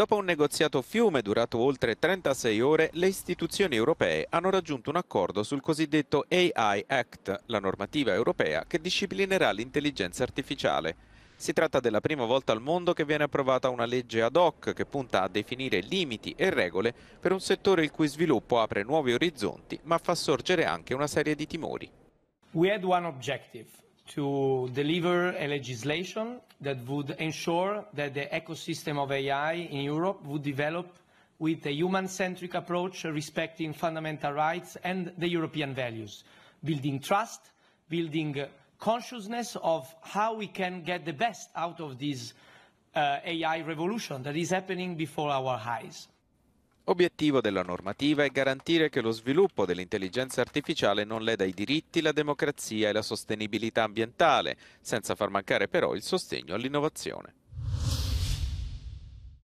Dopo un negoziato fiume durato oltre 36 ore, le istituzioni europee hanno raggiunto un accordo sul cosiddetto AI Act, la normativa europea che disciplinerà l'intelligenza artificiale. Si tratta della prima volta al mondo che viene approvata una legge ad hoc che punta a definire limiti e regole per un settore il cui sviluppo apre nuovi orizzonti, ma fa sorgere anche una serie di timori. We had one objective. to deliver a legislation that would ensure that the ecosystem of AI in Europe would develop with a human-centric approach respecting fundamental rights and the European values, building trust, building consciousness of how we can get the best out of this uh, AI revolution that is happening before our eyes. Obiettivo della normativa è garantire che lo sviluppo dell'intelligenza artificiale non leda i diritti, la democrazia e la sostenibilità ambientale, senza far mancare però il sostegno all'innovazione.